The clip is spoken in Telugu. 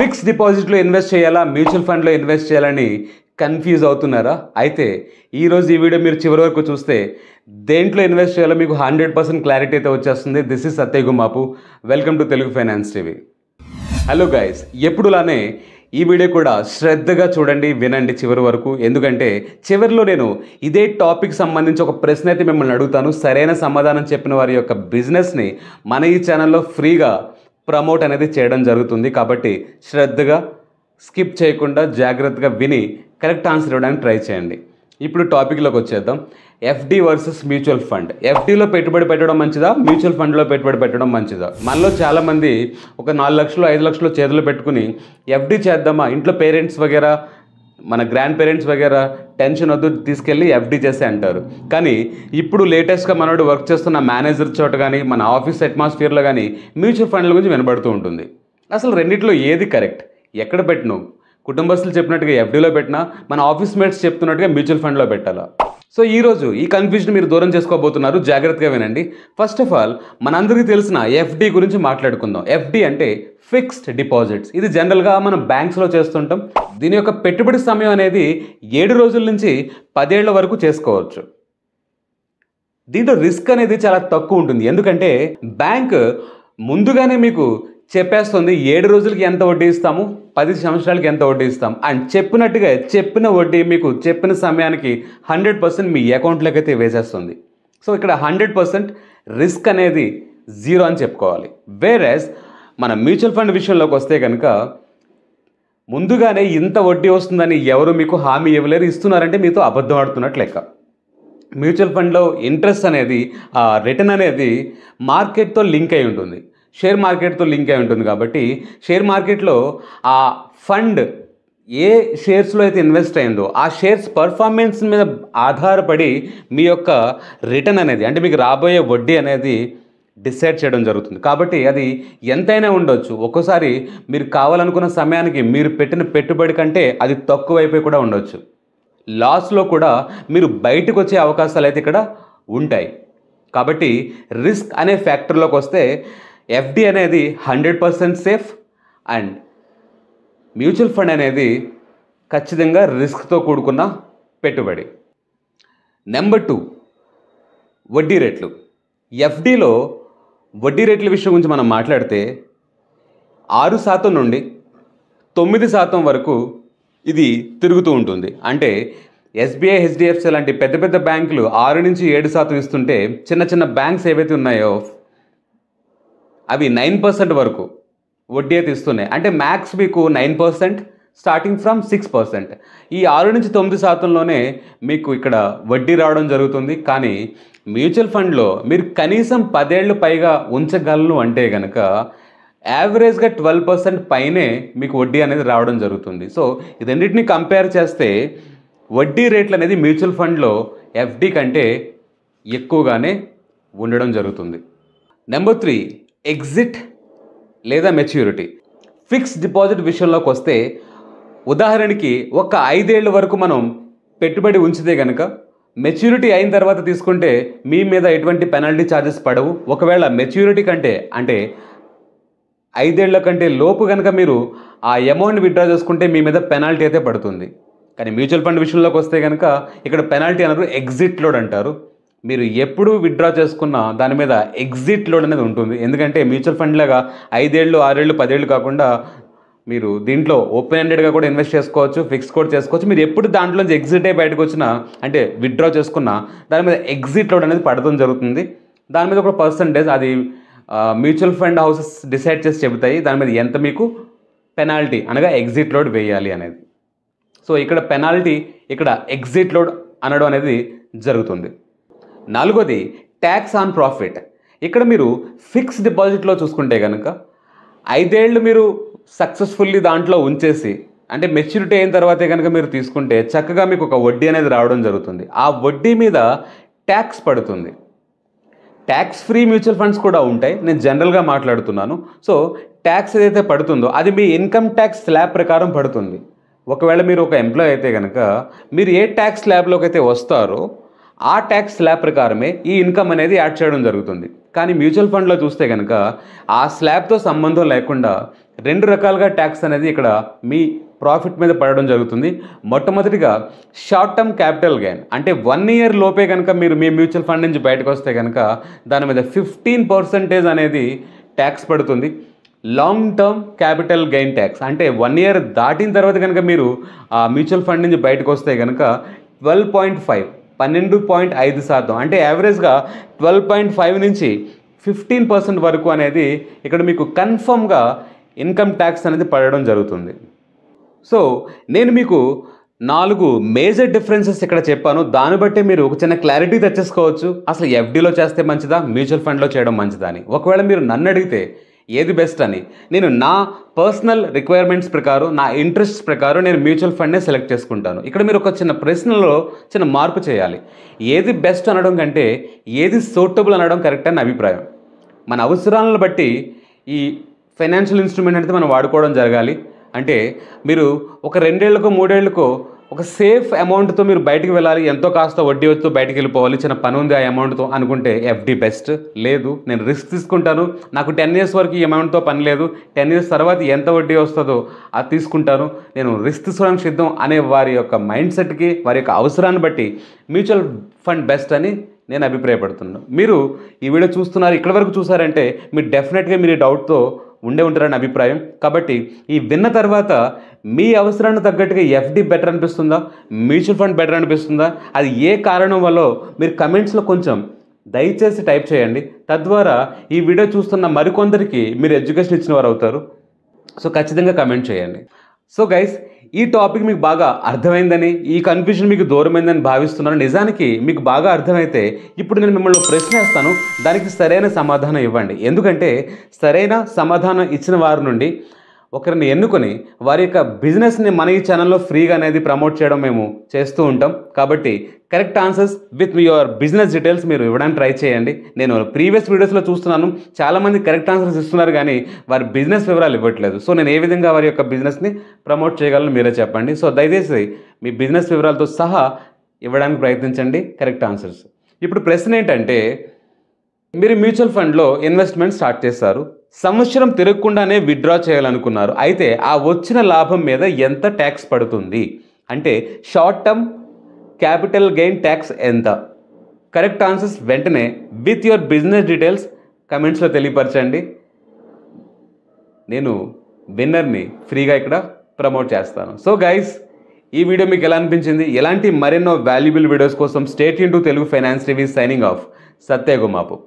ఫిక్స్ డిపాజిట్లో ఇన్వెస్ట్ చేయాలా మ్యూచువల్ ఫండ్లో ఇన్వెస్ట్ చేయాలని కన్ఫ్యూజ్ అవుతున్నారా అయితే ఈరోజు ఈ వీడియో మీరు చివరి వరకు చూస్తే దేంట్లో ఇన్వెస్ట్ చేయాలో మీకు హండ్రెడ్ పర్సెంట్ క్లారిటీ అయితే వచ్చేస్తుంది this is Satya Gumapu welcome to Telugu finance TV hello guys ఎప్పుడులానే ఈ వీడియో కూడా శ్రద్ధగా చూడండి వినండి చివరి వరకు ఎందుకంటే చివరిలో నేను ఇదే టాపిక్ సంబంధించి ఒక ప్రశ్న అయితే మిమ్మల్ని అడుగుతాను సరైన సమాధానం చెప్పిన వారి యొక్క బిజినెస్ని మన ఈ ఛానల్లో ఫ్రీగా ప్రమోట్ అనేది చేయడం జరుగుతుంది కాబట్టి శ్రద్ధగా స్కిప్ చేయకుండా జాగ్రత్తగా విని కరెక్ట్ ఆన్సర్ ఇవ్వడానికి ట్రై చేయండి ఇప్పుడు టాపిక్లోకి వచ్చేద్దాం ఎఫ్డి వర్సెస్ మ్యూచువల్ ఫండ్ ఎఫ్డీలో పెట్టుబడి పెట్టడం మంచిదా మ్యూచువల్ ఫండ్లో పెట్టుబడి పెట్టడం మంచిదా మనలో చాలామంది ఒక నాలుగు లక్షలు ఐదు లక్షలు చేతులు పెట్టుకుని ఎఫ్డి చేద్దామా ఇంట్లో పేరెంట్స్ వగేరా మన గ్రాండ్ పేరెంట్స్ వగేరా టెన్షన్ వద్దు తీసుకెళ్ళి ఎఫ్డి చేసే అంటారు కానీ ఇప్పుడు లేటెస్ట్గా మనోడు వర్క్ చేస్తున్న మేనేజర్ చోట కానీ మన ఆఫీస్ అట్మాస్ఫియర్లో కానీ మ్యూచువల్ ఫండ్ల గురించి వినబడుతూ ఉంటుంది అసలు రెండిట్లో ఏది కరెక్ట్ ఎక్కడ పెట్టను కుటుంబస్తులు చెప్పినట్టుగా ఎఫ్డీలో పెట్టినా మన ఆఫీస్ మేట్స్ చెప్తున్నట్టుగా మ్యూచువల్ ఫండ్లో పెట్టాలా సో ఈరోజు ఈ కన్ఫ్యూజన్ మీరు దూరం చేసుకోబోతున్నారు జాగ్రత్తగా వినండి ఫస్ట్ ఆఫ్ ఆల్ మనందరికీ తెలిసిన ఎఫ్డి గురించి మాట్లాడుకుందాం ఎఫ్డి అంటే ఫిక్స్డ్ డిపాజిట్స్ ఇది జనరల్గా మనం బ్యాంక్స్లో చేస్తుంటాం దీని యొక్క పెట్టుబడి సమయం అనేది ఏడు రోజుల నుంచి పదేళ్ల వరకు చేసుకోవచ్చు దీంట్లో రిస్క్ అనేది చాలా తక్కువ ఉంటుంది ఎందుకంటే బ్యాంక్ ముందుగానే మీకు చెప్పేస్తుంది ఏడు రోజులకి ఎంత వడ్డీ ఇస్తాము పది సంవత్సరాలకి ఎంత వడ్డీ ఇస్తాం అండ్ చెప్పినట్టుగా చెప్పిన వడ్డీ మీకు చెప్పిన సమయానికి హండ్రెడ్ పర్సెంట్ మీ అకౌంట్లోకి అయితే వేసేస్తుంది సో ఇక్కడ హండ్రెడ్ పర్సెంట్ రిస్క్ అనేది జీరో అని చెప్పుకోవాలి వేరేస్ మన మ్యూచువల్ ఫండ్ విషయంలోకి వస్తే కనుక ముందుగానే ఇంత వడ్డీ వస్తుందని ఎవరు మీకు హామీ ఇవ్వలేరు ఇస్తున్నారంటే మీతో అబద్ధం ఆడుతున్నట్టు లెక్క మ్యూచువల్ ఫండ్లో ఇంట్రెస్ట్ అనేది రిటర్న్ అనేది మార్కెట్తో లింక్ అయి ఉంటుంది షేర్ మార్కెట్తో లింక్ అయి ఉంటుంది కాబట్టి షేర్ మార్కెట్లో ఆ ఫండ్ ఏ షేర్స్లో అయితే ఇన్వెస్ట్ అయిందో ఆ షేర్స్ పర్ఫార్మెన్స్ మీద ఆధారపడి మీ యొక్క రిటర్న్ అనేది అంటే మీకు రాబోయే వడ్డీ అనేది డిసైడ్ చేయడం జరుగుతుంది కాబట్టి అది ఎంతైనా ఉండొచ్చు ఒక్కోసారి మీరు కావాలనుకున్న సమయానికి మీరు పెట్టిన పెట్టుబడి కంటే అది తక్కువైపోయి కూడా ఉండొచ్చు లాస్లో కూడా మీరు బయటకు వచ్చే అవకాశాలు అయితే ఇక్కడ ఉంటాయి కాబట్టి రిస్క్ అనే ఫ్యాక్టర్లోకి వస్తే ఎఫ్డి అనేది hundred percent safe and mutual fund అనేది ఖచ్చితంగా రిస్క్తో కూడుకున్న పెట్టుబడి నెంబర్ టూ వడ్డీ రేట్లు ఎఫ్డీలో వడ్డీ రేట్ల విషయం గురించి మనం మాట్లాడితే ఆరు శాతం నుండి తొమ్మిది శాతం వరకు ఇది తిరుగుతూ ఉంటుంది అంటే ఎస్బీఐ హెచ్డిఎఫ్సి లాంటి పెద్ద పెద్ద బ్యాంకులు ఆరు నుంచి ఏడు శాతం ఇస్తుంటే చిన్న చిన్న బ్యాంక్స్ ఏవైతే ఉన్నాయో అవి నైన్ పర్సెంట్ వరకు వడ్డీ అయితే ఇస్తున్నాయి అంటే మ్యాక్స్ మీకు nine percent starting from six percent ఈ ఆరు నుంచి తొమ్మిది శాతంలోనే మీకు ఇక్కడ వడ్డీ రావడం జరుగుతుంది కానీ మ్యూచువల్ ఫండ్లో మీరు కనీసం పదేళ్ళు పైగా ఉంచగలను అంటే కనుక యావరేజ్గా ట్వెల్వ్ పర్సెంట్ పైనే మీకు వడ్డీ అనేది రావడం జరుగుతుంది సో ఇదన్నిటిని కంపేర్ చేస్తే వడ్డీ రేట్లు అనేది మ్యూచువల్ ఫండ్లో ఎఫ్డి కంటే ఎక్కువగానే ఉండడం జరుగుతుంది నెంబర్ త్రీ ఎగ్జిట్ లేదా మెచ్యూరిటీ ఫిక్స్డ్ డిపాజిట్ విషయంలోకి వస్తే ఉదాహరణకి ఒక ఐదేళ్ల వరకు మనం పెట్టుబడి ఉంచితే కనుక మెచ్యూరిటీ అయిన తర్వాత తీసుకుంటే మీ మీద ఎటువంటి పెనాల్టీ ఛార్జెస్ పడవు ఒకవేళ మెచ్యూరిటీ కంటే అంటే ఐదేళ్ల కంటే లోపు కనుక మీరు ఆ అమౌంట్ విత్డ్రా చేసుకుంటే మీ మీద పెనాల్టీ అయితే పడుతుంది కానీ మ్యూచువల్ ఫండ్ విషయంలోకి వస్తే కనుక ఇక్కడ పెనాల్టీ అన్నారు ఎగ్జిట్ లోడ్ అంటారు మీరు ఎప్పుడు విత్డ్రా చేసుకున్న దాని మీద ఎగ్జిట్ లోడ్ అనేది ఉంటుంది ఎందుకంటే మ్యూచువల్ ఫండ్లాగా ఐదేళ్ళు ఆరేళ్ళు పదేళ్ళు కాకుండా మీరు దీంట్లో ఓపెన్ హ్యాండెడ్గా కూడా ఇన్వెస్ట్ చేసుకోవచ్చు ఫిక్స్ కూడా చేసుకోవచ్చు మీరు ఎప్పుడు దాంట్లో నుంచి ఎగ్జిట్ అయ్యి బయటకు వచ్చినా అంటే విత్డ్రా చేసుకున్నా దాని మీద ఎగ్జిట్ లోడ్ అనేది పడడం జరుగుతుంది దాని మీద ఒక పర్సంటేజ్ అది మ్యూచువల్ ఫండ్ హౌసెస్ డిసైడ్ చేసి చెబుతాయి దాని మీద ఎంత మీకు పెనాల్టీ అనగా ఎగ్జిట్ లోడ్ వేయాలి అనేది సో ఇక్కడ పెనాల్టీ ఇక్కడ ఎగ్జిట్ లోడ్ అనడం అనేది జరుగుతుంది నాలుగోది ట్యాక్స్ ఆన్ ప్రాఫిట్ ఇక్కడ మీరు ఫిక్స్ డిపాజిట్లో చూసుకుంటే కనుక ఐదేళ్ళు మీరు సక్సెస్ఫుల్లీ దాంట్లో ఉంచేసి అంటే మెచ్యూరిటీ అయిన తర్వాతే కనుక మీరు తీసుకుంటే చక్కగా మీకు ఒక వడ్డీ అనేది రావడం జరుగుతుంది ఆ వడ్డీ మీద ట్యాక్స్ పడుతుంది ట్యాక్స్ ఫ్రీ మ్యూచువల్ ఫండ్స్ కూడా ఉంటాయి నేను జనరల్గా మాట్లాడుతున్నాను సో ట్యాక్స్ ఏదైతే పడుతుందో అది మీ ఇన్కమ్ ట్యాక్స్ స్లాబ్ ప్రకారం పడుతుంది ఒకవేళ మీరు ఒక ఎంప్లాయ్ అయితే కనుక మీరు ఏ ట్యాక్స్ స్లాబ్లోకి అయితే వస్తారో ఆ ట్యాక్స్ స్లాబ్ ప్రకారమే ఈ ఇన్కమ్ అనేది యాడ్ చేయడం జరుగుతుంది కానీ మ్యూచువల్ ఫండ్లో చూస్తే కనుక ఆ స్లాబ్తో సంబంధం లేకుండా రెండు రకాలుగా ట్యాక్స్ అనేది ఇక్కడ మీ ప్రాఫిట్ మీద పడడం జరుగుతుంది మొట్టమొదటిగా షార్ట్ టర్మ్ క్యాపిటల్ గెయిన్ అంటే వన్ ఇయర్ లోపే కనుక మీరు మీ మ్యూచువల్ ఫండ్ నుంచి బయటకు వస్తే కనుక దాని మీద ఫిఫ్టీన్ పర్సెంటేజ్ అనేది ట్యాక్స్ పడుతుంది long term capital gain tax అంటే వన్ ఇయర్ దాటిన తర్వాత కనుక మీరు ఆ మ్యూచువల్ ఫండ్ నుంచి బయటకు వస్తే కనుక ట్వెల్వ్ పాయింట్ ఫైవ్ పన్నెండు పాయింట్ ఐదు శాతం అంటే యావరేజ్గా ట్వెల్వ్ పాయింట్ ఫైవ్ నుంచి ఫిఫ్టీన్ పర్సెంట్ వరకు అనేది ఇక్కడ మీకు కన్ఫర్మ్గా ఇన్కమ్ ట్యాక్స్ అనేది పడడం జరుగుతుంది సో నేను మీకు నాలుగు మేజర్ డిఫరెన్సెస్ ఇక్కడ చెప్పాను దాన్ని బట్టి మీరు ఒక చిన్న క్లారిటీ తెచ్చేసుకోవచ్చు అసలు ఎఫ్డీలో చేస్తే మంచిదా మ్యూచువల్ ఫండ్లో చేయడం మంచిదా అని ఒకవేళ మీరు నన్ను అడిగితే ఏది బెస్ట్ అని నేను నా పర్సనల్ రిక్వైర్మెంట్స్ ప్రకారం నా ఇంట్రెస్ట్ ప్రకారం నేను మ్యూచువల్ ఫండ్నే సెలెక్ట్ చేసుకుంటాను ఇక్కడ మీరు ఒక చిన్న ప్రశ్నలో చిన్న మార్పు చేయాలి ఏది బెస్ట్ అనడం కంటే ఏది సూటబుల్ అనడం కరెక్ట్ అని అభిప్రాయం మన అవసరాలను బట్టి ఈ ఫైనాన్షియల్ ఇన్స్ట్రుమెంట్ అనేది మనం వాడుకోవడం జరగాలి అంటే మీరు ఒక రెండేళ్లకో మూడేళ్లకో ఒక సేఫ్ అమౌంట్తో మీరు బయటికి వెళ్ళాలి ఎంతో కాస్త వడ్డీ వచ్చి బయటికి వెళ్ళిపోవాలి చిన్న పని ఉంది ఆ అమౌంట్తో అనుకుంటే ఎఫ్డీ బెస్ట్ లేదు నేను రిస్క్ తీసుకుంటాను నాకు టెన్ ఇయర్స్ వరకు ఈ అమౌంట్తో పని లేదు టెన్ ఇయర్స్ తర్వాత ఎంత వడ్డీ వస్తుందో అది తీసుకుంటాను నేను రిస్క్ తీసుకోవడానికి సిద్ధం అనే వారి యొక్క మైండ్ సెట్కి వారి యొక్క అవసరాన్ని బట్టి మ్యూచువల్ ఫండ్ బెస్ట్ అని నేను అభిప్రాయపడుతున్నాను మీరు ఈ వీడియో చూస్తున్నారు ఇక్కడి వరకు చూసారంటే మీరు డెఫినెట్గా మీరు డౌట్తో ఉండే ఉంటారని అభిప్రాయం కాబట్టి ఈ విన్న తర్వాత మీ అవసరానికి తగ్గట్టుగా ఎఫ్డి బెటర్ అనిపిస్తుందా మ్యూచువల్ ఫండ్ బెటర్ అనిపిస్తుందా అది ఏ కారణం వల్ల మీరు కమెంట్స్లో కొంచెం దయచేసి టైప్ చేయండి తద్వారా ఈ వీడియో చూస్తున్న మరికొందరికి మీరు ఎడ్యుకేషన్ ఇచ్చిన వారు అవుతారు సో ఖచ్చితంగా కమెంట్ చేయండి సో గైస్ ఈ టాపిక్ మీకు బాగా అర్థమైందని ఈ కన్ఫ్యూజన్ మీకు దూరమైందని భావిస్తున్నాను నిజానికి మీకు బాగా అర్థమైతే ఇప్పుడు నేను మిమ్మల్ని ప్రశ్న వేస్తాను దానికి సరైన సమాధానం ఇవ్వండి ఎందుకంటే సరైన సమాధానం ఇచ్చిన వారి నుండి ఒకరిని ఎన్నుకొని వారి యొక్క బిజినెస్ని మన ఈ ఛానల్లో ఫ్రీగా అనేది ప్రమోట్ చేయడం మేము చేస్తూ ఉంటాం కాబట్టి కరెక్ట్ ఆన్సర్స్ విత్ మీ యువర్ బిజినెస్ డీటెయిల్స్ మీరు ఇవ్వడానికి ట్రై చేయండి నేను ప్రీవియస్ వీడియోస్లో చూస్తున్నాను చాలామంది కరెక్ట్ ఆన్సర్స్ ఇస్తున్నారు కానీ వారి బిజినెస్ వివరాలు ఇవ్వట్లేదు సో నేను ఏ విధంగా వారి యొక్క బిజినెస్ని ప్రమోట్ చేయగలను మీరే చెప్పండి సో దయచేసి మీ బిజినెస్ వివరాలతో సహా ఇవ్వడానికి ప్రయత్నించండి కరెక్ట్ ఆన్సర్స్ ఇప్పుడు ప్రశ్న ఏంటంటే మీరు మ్యూచువల్ ఫండ్లో ఇన్వెస్ట్మెంట్ స్టార్ట్ చేస్తారు సంవత్సరం తిరగకుండానే విత్డ్రా చేయాలనుకున్నారు అయితే ఆ వచ్చిన లాభం మీద ఎంత ట్యాక్స్ పడుతుంది అంటే short term capital gain tax ఎంత కరెక్ట్ ఆన్సర్స్ వెంటనే విత్ యువర్ బిజినెస్ డీటెయిల్స్ కమెంట్స్లో తెలియపరచండి నేను విన్నర్ని ఫ్రీగా ఇక్కడ ప్రమోట్ చేస్తాను సో గైస్ ఈ వీడియో మీకు ఎలా అనిపించింది ఎలాంటి మరెన్నో వాల్యుబుల్ వీడియోస్ కోసం stay tuned to Telugu finance TV signing off సత్యగుమాపు